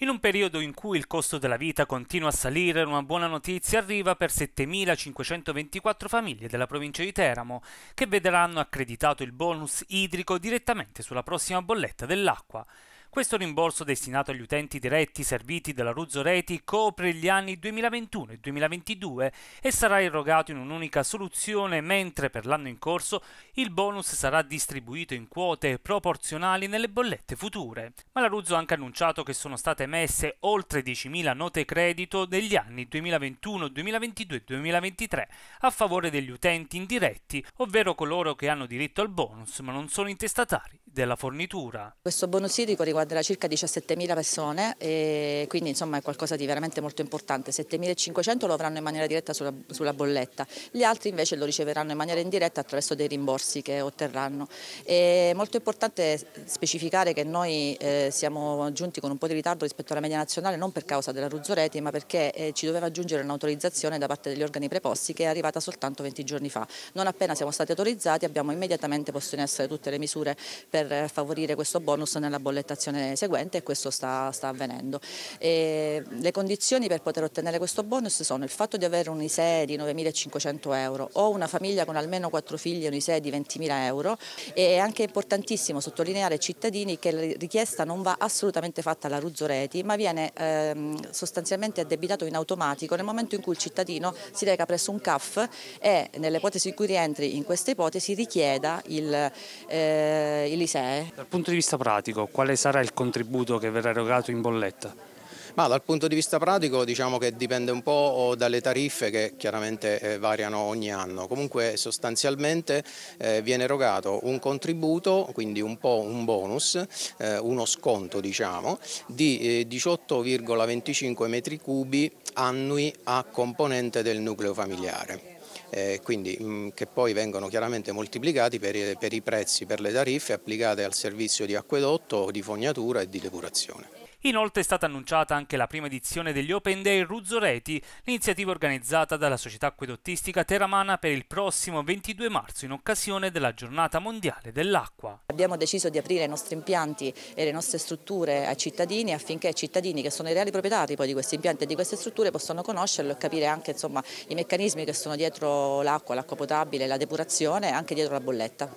In un periodo in cui il costo della vita continua a salire, una buona notizia arriva per 7.524 famiglie della provincia di Teramo, che vedranno accreditato il bonus idrico direttamente sulla prossima bolletta dell'acqua. Questo rimborso destinato agli utenti diretti serviti dalla Ruzzo Reti copre gli anni 2021 e 2022 e sarà erogato in un'unica soluzione, mentre per l'anno in corso il bonus sarà distribuito in quote proporzionali nelle bollette future. Ma la Ruzzo ha anche annunciato che sono state emesse oltre 10.000 note credito negli anni 2021, 2022 e 2023 a favore degli utenti indiretti, ovvero coloro che hanno diritto al bonus ma non sono intestatari della fornitura. Questo bonus idrico riguarderà circa 17.000 persone e quindi insomma è qualcosa di veramente molto importante. 7.500 lo avranno in maniera diretta sulla, sulla, bolletta, gli altri invece lo riceveranno in maniera indiretta attraverso dei rimborsi che otterranno. È molto importante specificare che noi eh, siamo giunti con un po' di ritardo rispetto alla media nazionale non per causa della Ruzzoreti ma perché eh, ci doveva aggiungere un'autorizzazione da parte degli organi preposti che è arrivata soltanto 20 giorni fa. Non appena siamo stati autorizzati abbiamo immediatamente posto in essere tutte le misure per per favorire questo bonus nella bollettazione seguente e questo sta, sta avvenendo. E le condizioni per poter ottenere questo bonus sono il fatto di avere un ISEE di 9.500 euro o una famiglia con almeno 4 figli e un ISEE di 20.000 euro e è anche importantissimo sottolineare ai cittadini che la richiesta non va assolutamente fatta alla Ruzzoreti ma viene ehm, sostanzialmente addebitato in automatico nel momento in cui il cittadino si reca presso un CAF e nell'ipotesi in cui rientri in questa ipotesi richieda il, eh, il ISEE c'è. Dal punto di vista pratico, quale sarà il contributo che verrà erogato in bolletta? Ma dal punto di vista pratico diciamo che dipende un po' dalle tariffe che chiaramente eh, variano ogni anno, comunque sostanzialmente eh, viene erogato un contributo, quindi un po' un bonus, eh, uno sconto diciamo, di 18,25 metri cubi annui a componente del nucleo familiare. Eh, quindi, mh, mm, che poi vengono chiaramente moltiplicati per per i prezzi, per le tariffe applicate al servizio di acquedotto, di fognatura e di depurazione. Inoltre è stata annunciata anche la prima edizione degli Open Day Ruzzoreti, l'iniziativa organizzata dalla società acquedottistica Teramana per il prossimo 22 marzo in occasione della giornata mondiale dell'acqua. Abbiamo deciso di aprire i nostri impianti e le nostre strutture ai cittadini affinché i cittadini che sono i reali proprietari poi di questi impianti e di queste strutture possano conoscerlo e capire anche insomma, i meccanismi che sono dietro l'acqua, l'acqua potabile, la depurazione e anche dietro la bolletta.